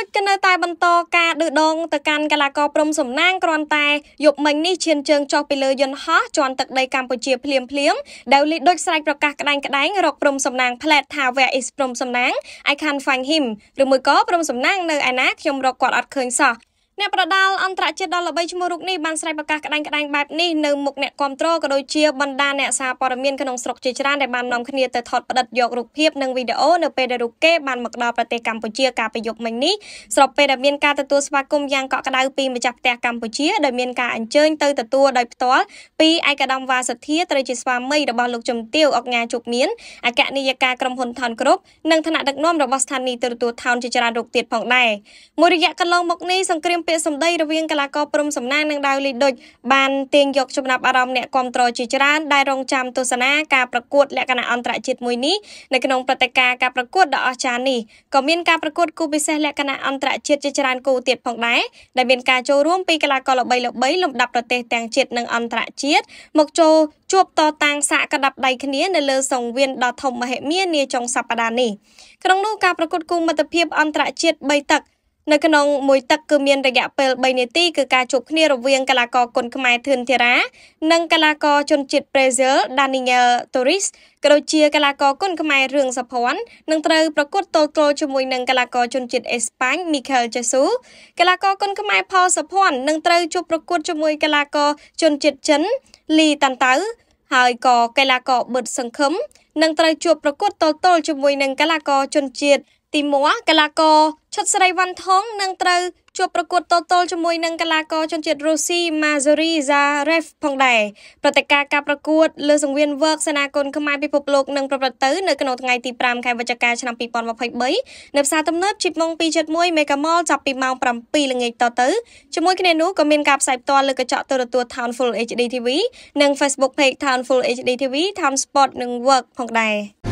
លិចក៏នៅតែបន្តការឌឺដងទៅកាន់កីឡាករព្រំសំណាងគ្រាន់តែយប់មិញនេះឈានជើងចុះពីលើយន្តហោះជាន់ទឹកដីកម្ពុជាភ្លាមភ្លាមដែលលីដូចស្រែកប្រកាសក្តែងក្តែង រកព្រំសំណាងផ្លែតថា where is ព្រំសំណាង I can find him ឬមួយក៏ព្រំសំណាងនៅឯណាខ្ញុំរកគាត់អត់ឃើញសោះអ្នកប្រដាល់អន្តរជាតិដ៏ល្បីឈ្មោះរូបនេះបានស្រែកប្រកាសក្តែងក្តែងបែបនេះនៅមុខអ្នកគាំទ្រក៏ដូចជាបណ្ដាអ្នកសារព័ត៌មានក្នុងស្រុកជាច្រើនដែលបាននាំគ្នាទៅថតផ្ដិតយករូបភាពនិងវីដេអូនៅពេលដែលរូបគេបានមកដល់ប្រទេសកម្ពុជា កាលពីយប់មិញនេះស្របពេលដែលមានការទទួលស្វាគមន៍យ៉ាងកក់ក្ដៅពីម្ចាស់ផ្ទះកម្ពុជាដោយមានការអញ្ជើញទៅទទួលដោយផ្ទាល់ពីឯកឧត្តមវ៉ាសុធាត្រូវជាស្វាមីរបស់លោកជំទាវអង្ញាជុកមានអគ្គនាយិកាក្រុមហ៊ុនថនគ្រុបនិងថ្នាក់ដឹកនាំរបស់ស្ថានីយទូរទស្សន៍ថោនជាច្រើនរូបទៀតផងដែរមួយរយៈកន្លងមកនេះសង្គ្រាមពាក្យសម្ដីរវាងកីឡាករព្រំសំណាងនិងដាវលីដូចបានទាញយកចំណាប់អារម្មណ៍អ្នកគាំទ្រជាច្រើនដែលរងចាំ ទស្សនាការប្រកួតលក្ខណៈអន្តរជាតិមួយនេះនៅក្នុងព្រឹត្តិការណ៍ការប្រកួតដ៏អស្ចារ្យនេះក៏មានការប្រកួតគូពិសេសលក្ខណៈអន្តរជាតិជាច្រើនគូទៀតផងដែរដែលមានការចូលរួមពីកីឡាករល្បីល្បីលំដាប់ប្រទេសទាំងជាតិនិងអន្តរជាតិមកចូលជួបតតាំងសាកកដាប់ដៃគ្នានៅលើសង្វៀនដ៏ធំមហិមានាចុងសប្តាហ៍នេះក្នុងនោះការប្រកួតគូមិត្តភាពអន្តរជាតិ3ទឹកនៅក្នុងមួយទឹកគឺមានរយៈពេល3នាទីគឺការជួបគ្នារវាងកីឡាករគុនខ្មែរធឿនធីរ៉ានិងកីឡាករជនជាតិប្រេស៊ីល Daniel Torres ក៏ដូចជាកីឡាករគុនខ្មែររឿងសុភ័ណ្ឌនឹងត្រូវប្រកួតទល់ទល់ជាមួយនឹងកីឡាករជនជាតិអេស្ប៉ាញ Michael Jesus កីឡាករគុនខ្មែរផលសុភ័ណ្ឌនឹងត្រូវជួបប្រកួតជាមួយកីឡាករជនជាតិចិន Li Tan Tau ហើយក៏កីឡាករបឺតសង្ឃឹមនឹងត្រូវជួបប្រកួតតល់តល់ជាមួយនឹងកីឡាករជនជាតិទីមួកីឡាករឈុត ស្រីវ៉ាន់ថងនឹងត្រូវជួបប្រកួតតទល់ជាមួយនឹងកីឡាករជនជាតិរុស្ស៊ី Mazuri Zarev ផងដែរព្រឹត្តិការណ៍ការប្រកួតលើសង្វៀនវើកសេនាគុនខ្មែរពិភពលោកនឹងប្រព្រឹត្តទៅនៅក្នុងថ្ងៃទី5ខែវិច្ឆិកាឆ្នាំ2023នៅផ្សារទំនើបជីបម៉ុង271 Megamall ចាប់ពីម៉ោង7ល្ងាចតទៅជាមួយគ្នានោះក៏មានការផ្សាយផ្ទាល់លើកញ្ចក់ទូរទស្សន៍ Town Full HD TV និង Facebook Page Town Full HD TV Town Sport និង Work ផងដែរ